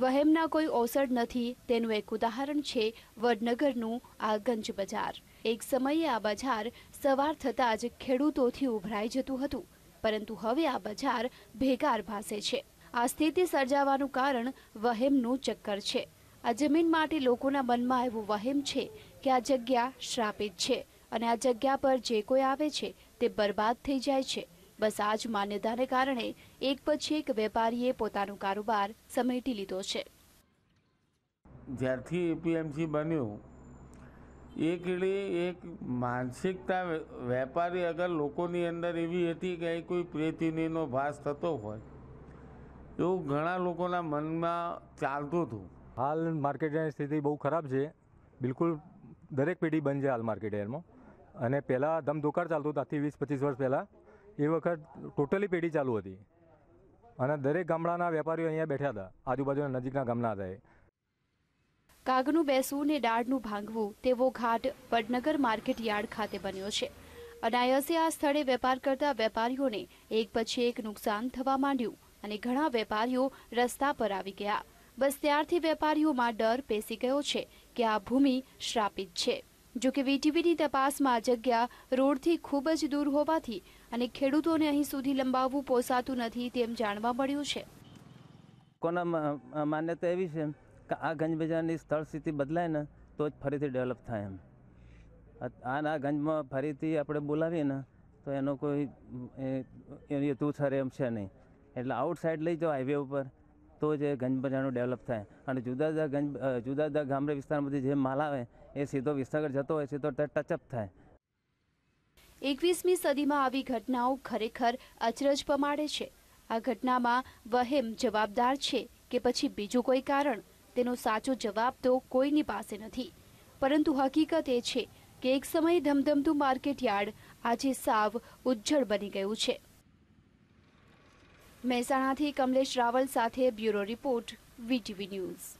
વહેમના કોઈ ઓસડ નથી તેનું એક ઉદાહરણ છે વડનગરનું આ ગંજ બજાર એક સમયે આ બજાર સવાર થતાં જ ખેડૂતોથી ઉભરાઈ જતું હતું પરંતુ હવે આ બજાર ભેગાર ભાસે છે આ સ્થિતિ સર્જાવાનું કારણ વહેમનું ચક્કર છે આ જમીન માટે લોકોના મનમાં એવું વહેમ છે કે આ જગ્યા શ્રાપિત છે અને આ જગ્યા પર જે કોઈ આવે છે તે બરબાદ થઈ જાય છે બસ આજ માન્યતાને કારણે એક પછી એક વેપારીએ પોતાનો કારોબાર સમેટી લીધો છે જ્યારથી એપીએમસી બન્યું એક એક માનસિકતા વેપારી અગર લોકોની અંદર એવી હતી કે અહીં કોઈ પ્રેતિનિધિનો ભાસ થતો હોય એવું ઘણા લોકોના મનમાં ચાલતું હતું હાલ માર્કેટની સ્થિતિ બહુ ખરાબ છે બિલકુલ દરેક પેઢી બંધ હાલ માર્કેટ એરમાં અને પહેલાં ધમધોકાર ચાલતું ત્યાંથી વીસ પચીસ વર્ષ પહેલાં એ વખત ટોટલી પેઢી ચાલુ હતી અને દરેક ગામડાના વેપારીઓ અહીંયા બેઠા હતા આજુબાજુના નજીકના ગામના હતા એ કાગનું બેસવું ને ડાળનું ભાંગવું તેવો ઘાટ વડનગર માર્કેટ યાર્ડ ખાતે બન્યો છે અનાયસે આ સ્થળે વેપાર કરતા વેપારીઓને એક પછી એક નુકસાન થવા માંડ્યું અને ઘણા વેપારીઓ રસ્તા પર આવી ગયા બસ ત્યારથી વેપારીઓમાં ડર પેસી ગયો છે કે આ ભૂમિ શ્રાપિત છે જો કે વીટીવીની તપાસમાં જગ્યા રોડથી ખૂબ જ દૂર હોવાથી અને ખેડૂતોને અહીં સુધી લંબાવવું પોસાતું નથી તેમ જાણવા મળ્યું છે કોના માન્યતા એવી છે કે આ ગંજ બજારની સ્થળ સ્થિતિ બદલાય ને તો જ ફરીથી ડેવલપ થાય એમ આના ગંજમાં ફરીથી આપણે બોલાવીએ ને તો એનો કોઈ હેતુ સરે એમ છે નહીં એટલે આઉટસાઇડ લઈ જાઓ હાઈવે ઉપર તો જ ગંજ બજારનું ડેવલપ થાય અને જુદા જુદા ગંજ જુદા જુદા ગામડે વિસ્તારમાંથી જે માલ આવે એ સીધો વિસનગર જતો હોય સીધો ટચઅપ થાય એકવીસમી સદીમાં આવી ઘટનાઓ ખરેખર અચરજ પમાડે છે આ ઘટનામાં વહેમ જવાબદાર છે કે પછી બીજું કોઈ કારણ તેનો સાચો જવાબ તો કોઈની પાસે નથી પરંતુ હકીકત એ છે કે એક સમયે ધમધમતું માર્કેટ યાર્ડ આજે સાવ ઉજ્જળ બની ગયું છે મહેસાણાથી કમલેશ રાવલ સાથે બ્યુરો રિપોર્ટ વીટીવી ન્યૂઝ